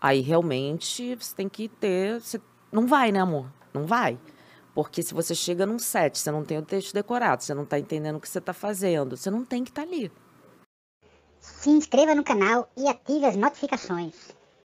Aí realmente você tem que ter. Você... Não vai, né, amor? Não vai. Porque se você chega num set, você não tem o texto decorado, você não está entendendo o que você está fazendo, você não tem que estar tá ali. Se inscreva no canal e ative as notificações.